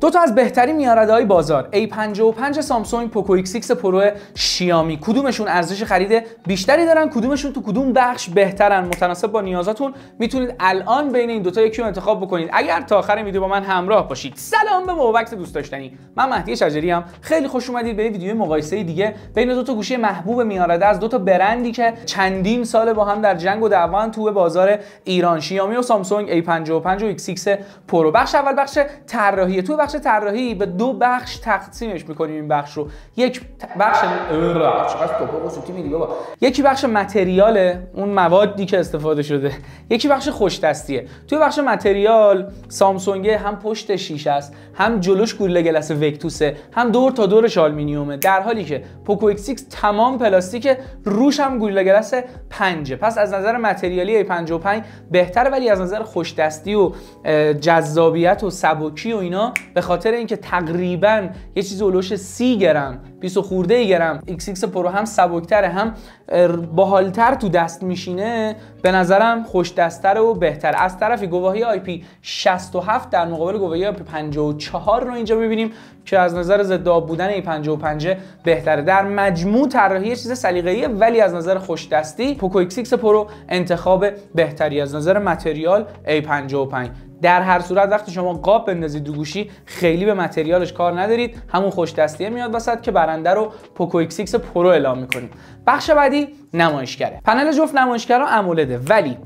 دو تا از بهترین میارده های بازار A55 سامسونگ پوکو X6 پرو شیامی کدومشون ارزش خرید بیشتری دارن کدومشون تو کدوم بخش بهترن متناسب با نیازاتون میتونید الان بین این دوتا یکی رو انتخاب بکنید اگر تا آخر ویدیو با من همراه باشید سلام به موبکس دوست داشتنی من مهدی شجری ام خیلی خوش اومدید به ویدیو مقایسه دیگه بین دو تا گوشی محبوب میارده از دو تا برندی که چندین سال با هم در جنگ و دعوان تو بازار ایران شیامی و سامسونگ A55 و X6 پرو بخش اول بخش طراحی تو بخش بخش طراحی به دو بخش تقسیمش میکنیم این بخش رو یک بخش یکی بخش متریاله اون موادی که استفاده شده یکی بخش خوش دستیه توی بخش متریال سامسونگ هم پشت شیشه است هم جلوش گوله گلس وکتوسه هم دور تا دورش آلومینیومه در حالی که پوکو X6 تمام پلاستیک روش هم گوریلا گلس پنجه پس از نظر متریالی 55 بهتره ولی از نظر خوش دستی و جذابیت و سبکی و اینا به خاطر اینکه تقریبا یه چیزی اولوش سی گرم 20 خورده ای گرم XX ایکس پرو هم سبکتره هم باحالتر تو دست میشینه به نظرم خوش دستتر و بهتر از طرفی گواهی IP 67 در مقابل گواهی IP 54 رو اینجا میبینیم که از نظر ضد آب بودن ای 55 بهتره در مجموع طراحی چیز سلیقه‌ایه ولی از نظر خوش دستی پوکو X6 پرو انتخاب بهتری از نظر متریال ای 55 در هر صورت وقتی شما قاب بندازید دو گوشی خیلی به متریالش کار ندارید همون خوش دستیه میاد وسط که برنده رو پوکو X6 پرو اعلام میکنیم بخش بعدی نمایشگره پنل جفت نمایشگر امولده ولی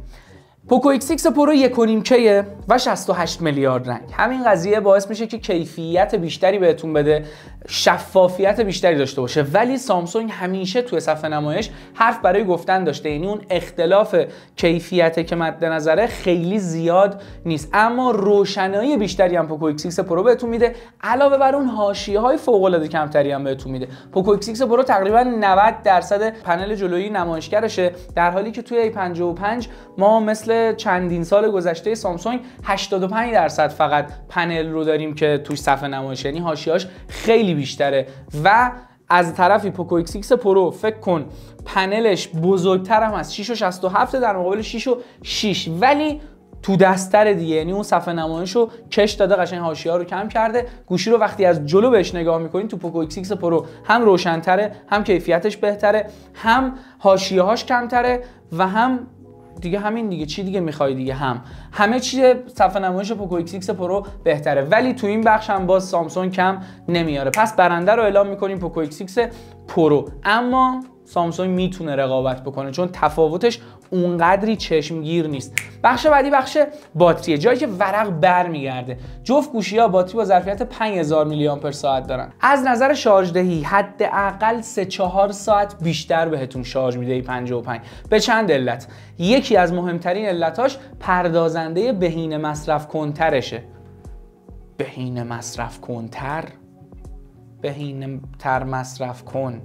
پوکو ایکس ایکس پرو یک و کیه و 68 میلیارد رنگ همین قضیه باعث میشه که کیفیت بیشتری بهتون بده شفافیت بیشتری داشته باشه ولی سامسونگ همیشه توی صفحه نمایش حرف برای گفتن داشته یعنی اون اختلاف کیفیته که مد نظره خیلی زیاد نیست اما روشنایی بیشتری هم پوکو ایکس ایکس پرو بهتون میده علاوه بر اون حاشیه های فوق العاده کمتری هم بهتون میده پوکو ایکس ایکس پرو تقریبا 90 درصد پنل جلویی نمایشگرشه در حالی که توی A55 ما مثل چندین سال گذشته سامسونگ 85 درصد فقط پنل رو داریم که توش صفحه نمایش یعنی حاشیه‌اش خیلی بیشتره و از طرفی پوکو ایکس ایکس پرو فکر کن پنلش بزرگتر هم از 667 در مقابل 6 ولی تو دستر دیگه یعنی اون صفحه نمایش رو کش داده قشنگ ها رو کم کرده گوشی رو وقتی از جلو بهش نگاه میکنین تو پوکو ایکس, ایکس پرو هم روشنتره هم کیفیتش بهتره هم حاشیه هاش کمتره و هم دیگه همین دیگه چی دیگه میخوای دیگه هم همه چیز صفحه نمایش پوکو ایکس پرو بهتره ولی تو این بخش هم باز سامسونگ کم نمیاره پس برنده رو اعلام میکنیم پوکو ایکس ایکس پرو اما سامسونگ میتونه رقابت بکنه چون تفاوتش اونقدری چشمگیر نیست بخش بعدی بخش باتریه جایی که ورق برمیگرده جفت گوشی ها باتری با ظرفیت 5000 میلی آمپر ساعت دارن از نظر شارژ دهی حداقل 3 4 ساعت بیشتر بهتون شارژ میده 55 به چند علت یکی از مهمترین علتاش پردازنده بهینه مصرف کنترشه بهینه مصرف کنتر بهینه تر مصرف کن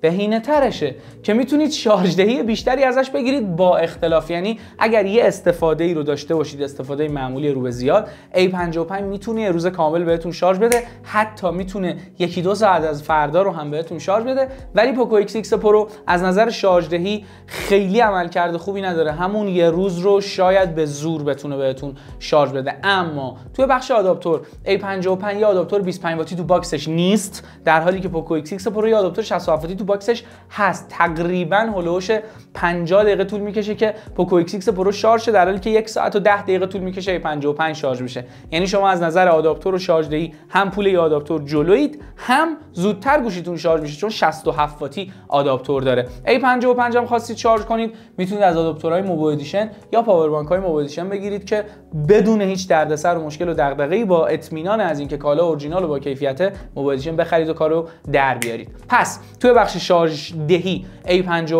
بهینه ترشه که میتونید شارژدهی بیشتری ازش بگیرید با اختلاف یعنی اگر یه استفاده ای رو داشته باشید استفاده معمولی رو به زیاد A55 میتونه روز کامل بهتون شارژ بده حتی میتونه یکی دو ساعت از فردا رو هم بهتون شارژ بده ولی پوکو X6 پرو از نظر شارژدهی خیلی خیلی عملکرد خوبی نداره همون یه روز رو شاید به زور بتونه بهتون شارژ بده اما توی بخش آداپتور A55 یا آداپتور 25 واتی تو باکسش نیست در حالی که پوکو X6 پرو یا آداپتور 67 واتی تو باکسش هست تقریبا هلوش 50 دقیقه طول میکشه که پوکو ایکس پرو شارژ شه در حالی که یک ساعت و 10 دقیقه طول میکشه 55 شارژ بشه یعنی شما از نظر آداپتور و شارژ دهی هم پول آداپتور جلوید هم زودتر گوشیتون شارژ میشه چون 67 واتی آداپتور داره ای 55 هم خواستید شارژ کنید میتونید از آداپتورهای موبایدیشن یا پاوربانک های مبادیشن بگیرید که بدون هیچ دردسر و مشکل و دغدغه‌ای با اطمینان از اینکه کالا اورجینال و با کیفیت موبایدیشن بخرید و کارو در بیارید پس توی بخش شارژ دهی A55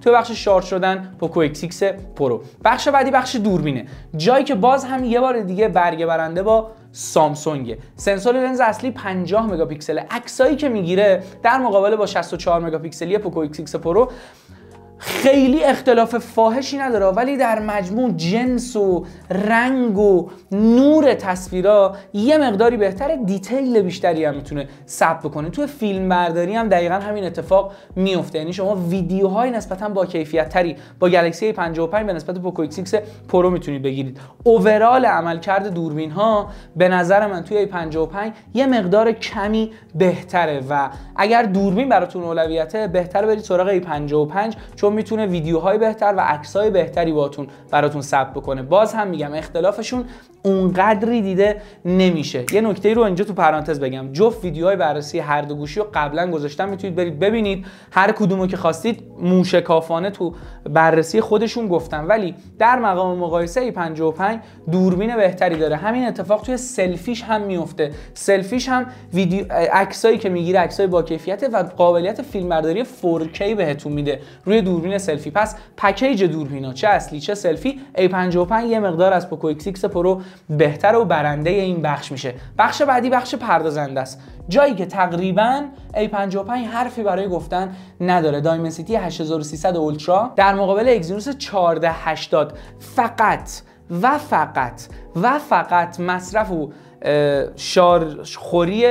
توی بخش شارژ شدن پوکو X6 پرو بخش بعدی بخش دوربینه جایی که باز هم یه بار دیگه برگ برنده با سامسونگ سنسور لنز اصلی 50 مگاپیکسل عکسایی که میگیره در مقابل با 64 مگاپیکسلی پوکو X6 پرو خیلی اختلاف فاحشی نداره ولی در مجموع جنس و رنگ و نور تصویرا یه مقداری بهتره دیتیل بیشتری هم میتونه ثبت بکنه تو فیلم برداری هم دقیقا همین اتفاق میفته یعنی شما ویدیوهای نسبتا با کیفیت تری با گلکسی 55 به نسبت پوکو ایکس 6 پرو میتونید بگیرید اوورال عملکرد دوربین ها به نظر من توی 55 یه مقدار کمی بهتره و اگر دوربین براتون اولویته بهتر برید سراغ 55 چون میتونه ویدیوهای بهتر و عکسای بهتری باتون براتون ثبت بکنه باز هم میگم اختلافشون اونقدری دیده نمیشه یه نکته رو اینجا تو پرانتز بگم جفت ویدیوهای بررسی هر دو گوشی رو قبلا گذاشتم میتونید برید ببینید هر کدومو که خواستید موشکافانه تو بررسی خودشون گفتم ولی در مقام مقایسه ای 55 دوربین بهتری داره همین اتفاق توی سلفیش هم میفته سلفیش هم ویدیو عکسایی که میگیره عکسای با کیفیت و قابلیت فیلمبرداری 4K بهتون میده روی دور دوربین سلفی پس پکیج دوربینا چه اصلی چه سلفی A55 یه مقدار از پوکو X6 پرو بهتر و برنده این بخش میشه بخش بعدی بخش پردازنده است جایی که تقریبا A55 حرفی برای گفتن نداره دایمنسیتی 8300 اولترا در مقابل اگزینوس 1480 فقط و فقط و فقط مصرف و شارخوری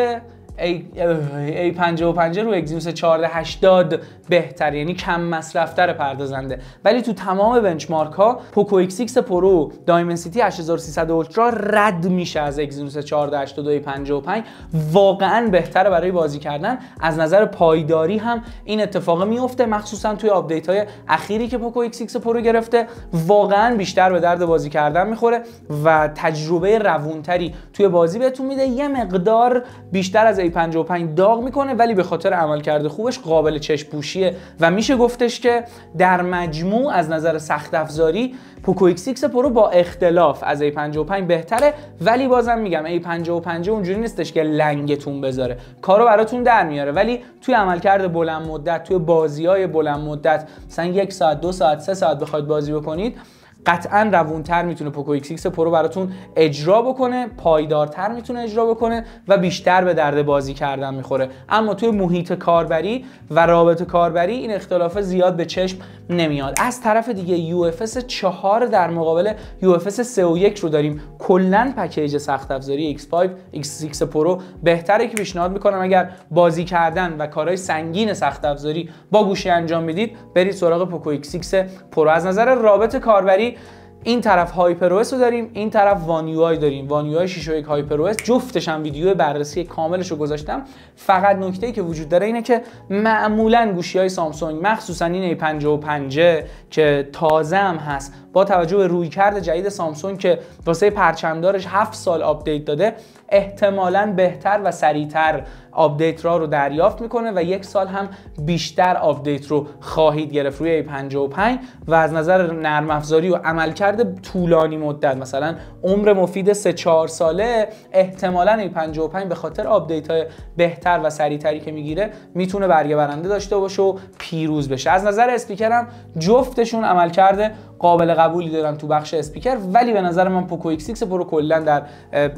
A55 رو اگزیوس 1480 بهتر یعنی کم مصرفتر پردازنده ولی تو تمام بنچمارک ها پوکو X6 پرو دایمنسیتی 8300 اولترا رد میشه از اگزیوس 1480 55 واقعا بهتره برای بازی کردن از نظر پایداری هم این اتفاق میفته مخصوصا توی آپدیت های اخیری که پوکو X6 پرو گرفته واقعا بیشتر به درد بازی کردن میخوره و تجربه روونتری توی بازی بهتون میده یه مقدار بیشتر از ای 55 داغ میکنه ولی به خاطر عملکرد خوبش قابل چشم پوشیه و میشه گفتش که در مجموع از نظر سخت افزاری پوکو ایکس 6 پرو با اختلاف از ای 55 بهتره ولی بازم میگم ای 55 اونجوری نیستش که لنگتون بذاره کارو براتون در میاره ولی توی عملکرد بلند مدت توی بازی های بلند مدت مثلا یک ساعت دو ساعت سه ساعت بخواید بازی بکنید قطعا روونتر میتونه پوکو ایکس ایکس پرو براتون اجرا بکنه پایدارتر میتونه اجرا بکنه و بیشتر به درد بازی کردن میخوره اما توی محیط کاربری و رابط کاربری این اختلاف زیاد به چشم نمیاد از طرف دیگه یو 4 در مقابل یو 3 و 1 رو داریم کلا پکیج سخت افزاری X5 X6 پرو بهتره که پیشنهاد میکنم اگر بازی کردن و کارهای سنگین سخت افزاری با گوشی انجام میدید برید سراغ پوکو X6 پرو از نظر رابط کاربری این طرف هایپر رو داریم این طرف وان داریم وان یو آی 6.1 هایپر او جفتش هم ویدیو بررسی کاملش رو گذاشتم فقط نکته ای که وجود داره اینه که معمولا گوشی های سامسونگ مخصوصا این A55 که تازه هم هست با توجه به رویکرد جدید سامسونگ که واسه پرچمدارش 7 سال آپدیت داده احتمالا بهتر و سریعتر آپدیت را رو دریافت میکنه و یک سال هم بیشتر آپدیت رو خواهید گرفت روی 55 و از نظر نرم افزاری و عملکرد طولانی مدت مثلا عمر مفید 3 4 ساله احتمالا ای 55 به خاطر آپدیت های بهتر و سریعتری که میگیره میتونه برگه برنده داشته باشه و پیروز بشه از نظر اسپیکر هم جفتشون عملکرد قابل قبولی دارن تو بخش اسپیکر ولی به نظر من پوکو ایکس 6 پرو کلا در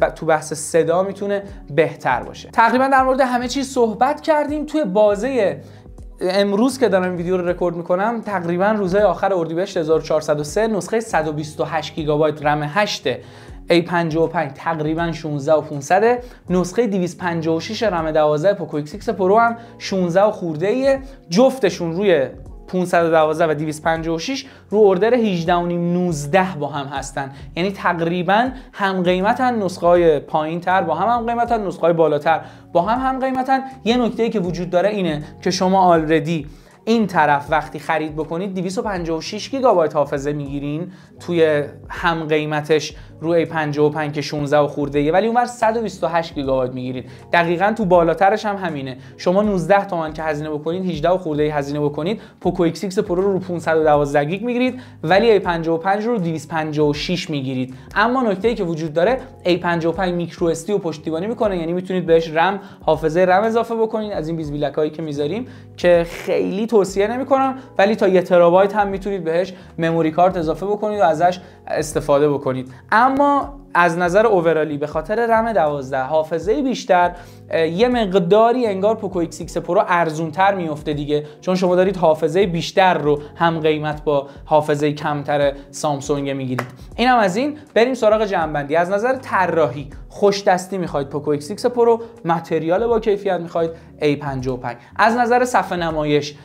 تو بحث صدا میتونه بهتر باشه تقریبا در مورد همه چیز صحبت کردیم توی بازه امروز که دارم ویدیو رو رکورد میکنم تقریبا روزهای آخر اردیبهشت 1403 نسخه 128 گیگابایت رم 8 A55 تقریبا 16 و 500 نسخه 256 رم 12 پوکو X6 پرو هم 16 و خورده ایه جفتشون روی 512 و 256 رو اردر 18 و 19 با هم هستن یعنی تقریبا هم قیمتن نسخه های پایین تر با هم هم قیمتن نسخه های بالاتر با هم هم قیمتن یه نکته ای که وجود داره اینه که شما آلردی این طرف وقتی خرید بکنید 256 گیگابایت حافظه میگیرین توی هم قیمتش روی 55 که 16 و خورده یه ولی اونور 128 گیگابایت میگیرید دقیقا تو بالاترش هم همینه شما 19 تومن که هزینه بکنید 18 و خورده هزینه بکنید پوکو ایکس 6 پرو رو 512 گیگ میگیرید ولی ای 55 رو 256 میگیرید اما نکته ای که وجود داره ای 55 میکرو اس پشتیبانی میکنه یعنی میتونید بهش رم حافظه رم اضافه بکنید از این بیز که میذاریم که خیلی توصیه نمیکنم ولی تا یه ترابایت هم میتونید بهش مموری کارت اضافه بکنید و ازش استفاده بکنید اما از نظر اوورالی به خاطر رم 12 حافظه بیشتر یه مقداری انگار پوکو ایکس 6 پرو ارزون تر میفته دیگه چون شما دارید حافظه بیشتر رو هم قیمت با حافظه کمتر سامسونگ میگیرید اینم از این بریم سراغ جنبندی از نظر طراحی خوش دستی میخواید پوکو ایکس 6 پرو متریال با کیفیت میخواید A55 از نظر صفحه نمایش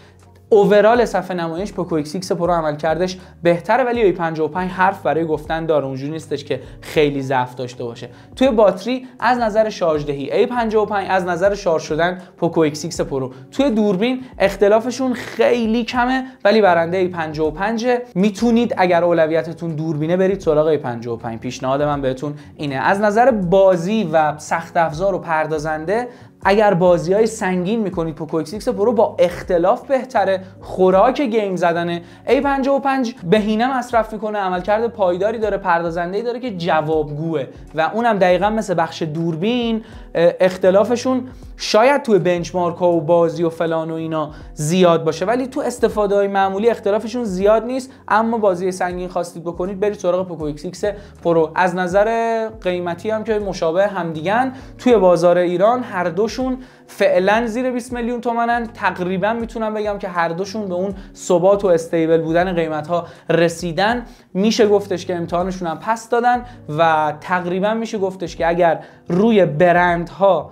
اوورال صفحه نمایش با ایکس پرو عمل کردش بهتره ولی آی 55 حرف برای گفتن داره اونجوری نیستش که خیلی ضعف داشته باشه توی باتری از نظر شارژ دهی ای 55 از نظر شارژ شدن پوکو ایکس 6 پرو توی دوربین اختلافشون خیلی کمه ولی برنده ای 55 میتونید اگر اولویتتون دوربینه برید سراغ ای 55 پیشنهاد من بهتون اینه از نظر بازی و سخت افزار و پردازنده اگر بازی های سنگین میکنید پوکو ایکس با اختلاف بهتره خوراک گیم زدنه A55 بهینه مصرف میکنه عملکرد پایداری داره پردازنده داره که جوابگوه و اونم دقیقا مثل بخش دوربین اختلافشون شاید توی بنچمارک ها و بازی و فلان و اینا زیاد باشه ولی تو استفاده های معمولی اختلافشون زیاد نیست اما بازی سنگین خواستید بکنید برید سراغ پوکو ایکس پرو از نظر قیمتی هم که مشابه همدیگن توی بازار ایران هر دوشون فعلا زیر 20 میلیون تومنن تقریبا میتونم بگم که هر دوشون به اون ثبات و استیبل بودن قیمت ها رسیدن میشه گفتش که امتحانشون هم پس دادن و تقریبا میشه گفتش که اگر روی برند ها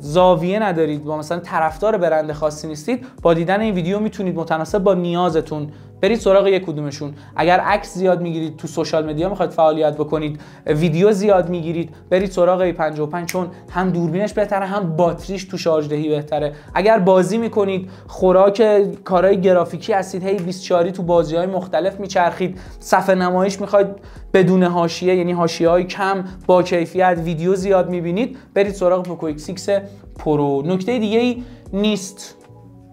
زاویه ندارید با مثلا طرفدار برند خاصی نیستید با دیدن این ویدیو میتونید متناسب با نیازتون برید سراغ یک کدومشون اگر عکس زیاد میگیرید تو سوشال مدیا میخواید فعالیت بکنید ویدیو زیاد میگیرید برید سراغ ای 55 چون هم دوربینش بهتره هم باتریش تو شارژدهی بهتره اگر بازی میکنید خوراک کارهای گرافیکی هستید هی 24 تو بازی های مختلف میچرخید صفحه نمایش میخواید بدون حاشیه یعنی هاشی های کم با کیفیت ویدیو زیاد میبینید برید سراغ پوکو ایکس 6 پرو نکته دیگه ای نیست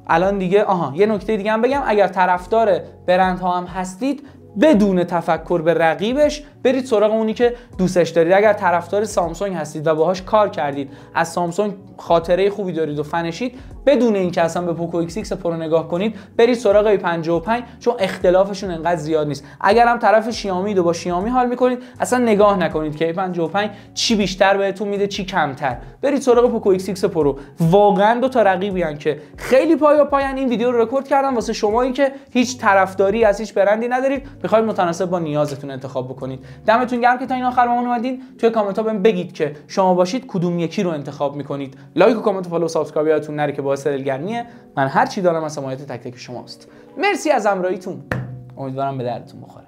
الان دیگه آها یه نکته دیگه هم بگم اگر طرفدار ها هم هستید بدون تفکر به رقیبش برید سراغ اونی که دوستش دارید اگر طرفدار سامسونگ هستید و باهاش کار کردید از سامسونگ خاطره خوبی دارید و فنشید بدون اینکه اصلا به پوکو ایکس ایکس پرو نگاه کنید برید سراغ ای 55 چون اختلافشون انقدر زیاد نیست اگر هم طرف شیامی دو با شیامی حال میکنید اصلا نگاه نکنید که ای 55 چی بیشتر بهتون میده چی کمتر برید سراغ پوکو ایکس ایکس پرو واقعا دو تا ان که خیلی پایا پایان این ویدیو رو رکورد کردم واسه شما که هیچ طرفداری از هیچ برندی ندارید میخواید متناسب با نیازتون انتخاب بکنید دمتون گرم که تا این آخر ما اومدین توی کامنت ها بگید که شما باشید کدوم یکی رو انتخاب میکنید لایک و کامنت و فالو و سابسکرایب یادتون نره که باعث من هر چی دارم از حمایت تک تک شماست مرسی از همراهیتون امیدوارم به دردتون بخوره